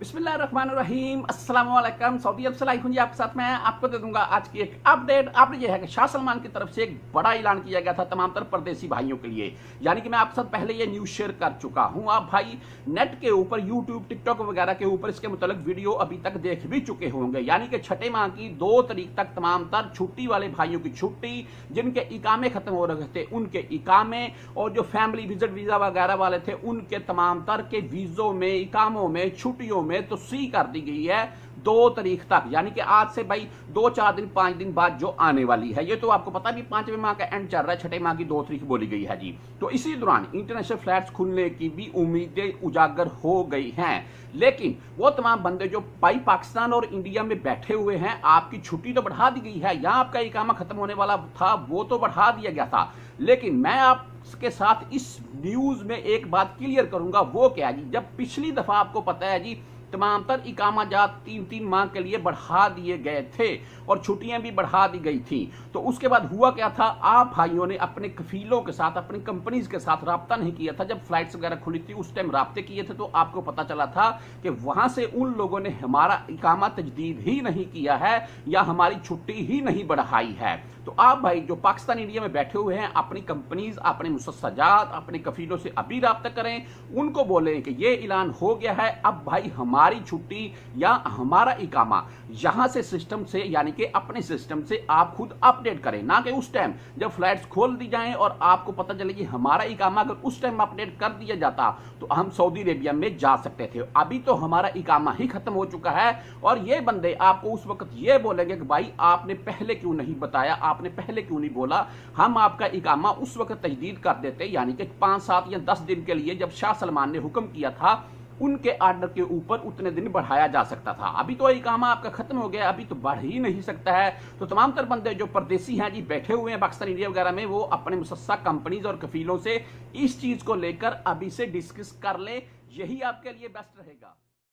بسم اللہ الرحمن الرحیم السلام علیکم سعودی عرب سے لائف جی کے ساتھ آپ کو دے دوں گا آج کی ایک اپڈیٹ آپ نے شاہ سلمان کی طرف سے ایک بڑا اعلان کیا گیا تھا تمام تر پردیسی بھائیوں کے لیے یعنی کہ میں آپ کے ساتھ یہ نیوز شیئر کر چکا ہوں آپ بھائی نیٹ کے اوپر یوٹیوب ٹک ٹاک وغیرہ کے اوپر اس کے متعلق ویڈیو ابھی تک دیکھ بھی چکے ہوں گے یعنی کہ چھٹے ماہ کی دو تاریخ تک تمام تر چھٹی والے بھائیوں کی چھٹی جن کے اکامے ختم ہو رہے تھے ان کے اکامے اور جو فیملی وزٹ ویزا وغیرہ والے تھے ان کے تمام تر کے ویزوں میں اکاموں میں چھٹیوں میں میں توسیع کر دی گئی ہے دو تاریخ تک یعنی کہ آج سے بھائی دو چار دن پانچ دن بعد جو آنے والی ہے یہ تو آپ کو پتا بھی پانچ ماہ کا اینڈ چل رہا ہے چھٹے ماہ کی دو تاریخ بولی گئی ہے جی تو اسی دوران انٹرنیشنل فلیٹس کھلنے کی بھی امیدیں اجاگر ہو گئی ہیں لیکن وہ تمام بندے جو بھائی پاکستان اور انڈیا میں بیٹھے ہوئے ہیں آپ کی چھٹی تو بڑھا دی گئی ہے یا آپ کا اقامہ ختم ہونے والا تھا وہ تو بڑھا دیا گیا تھا لیکن میں آپ کے ساتھ اس نیوز میں ایک بات کلیئر کروں گا وہ کیا جی جب پچھلی دفعہ آپ کو پتا ہے جی تمام تر اکامہ جات تین تین ماہ کے لیے بڑھا دیے گئے تھے اور چھٹیاں بھی بڑھا دی گئی تھیں تو اس کے بعد ہوا کیا تھا آپ بھائیوں نے اپنے کفیلوں کے ساتھ اپنی کمپنیز کے ساتھ رابطہ نہیں کیا تھا جب فلائٹس وغیرہ رابطے کیے تھے تو آپ کو پتا چلا تھا کہ وہاں سے ان لوگوں نے ہمارا اکامہ تجدید ہی نہیں کیا ہے یا ہماری چھٹی ہی نہیں بڑھائی ہے تو آپ بھائی جو پاکستان انڈیا میں بیٹھے ہوئے ہیں اپنی کمپنیز اپنے مسجات اپنے کفیلوں سے ابھی رابطہ کریں ان کو بولیں کہ یہ اعلان ہو گیا ہے اب بھائی ہمارا ہماری چھٹی یا ہمارا اکامہ یہاں سے سسٹم سے یعنی کہ اپنے سسٹم سے آپ خود اپ ڈیٹ کریں نہ کہ اس ٹائم جب فلیٹس کھول دی جائیں اور آپ کو پتہ چلے کہ ہمارا اکامہ اگر اس ٹائم اپ ڈیٹ کر دیا جاتا تو ہم سعودی عربیہ میں جا سکتے تھے ابھی تو ہمارا اکامہ ہی ختم ہو چکا ہے اور یہ بندے آپ کو اس وقت یہ بولیں گے کہ بھائی آپ نے پہلے کیوں نہیں بتایا آپ نے پہلے کیوں نہیں بولا ہم آپ کا اکامہ اس وقت تجدید کر دیتے یعنی کہ پانچ سات یا دس دن کے لیے جب شاہ سلمان نے حکم کیا تھا ان کے آرڈر کے اوپر اتنے دن بڑھایا جا سکتا تھا ابھی تو یہ آپ کا ختم ہو گیا ابھی تو بڑھ ہی نہیں سکتا ہے تو تمام تر بندے جو پردیسی ہیں جی بیٹھے ہوئے ہیں پاکستان انڈیا وغیرہ میں وہ اپنے مسسا کمپنیز اور کفیلوں سے اس چیز کو لے کر ابھی سے ڈسکس کر لے یہی آپ کے لیے بیسٹ رہے گا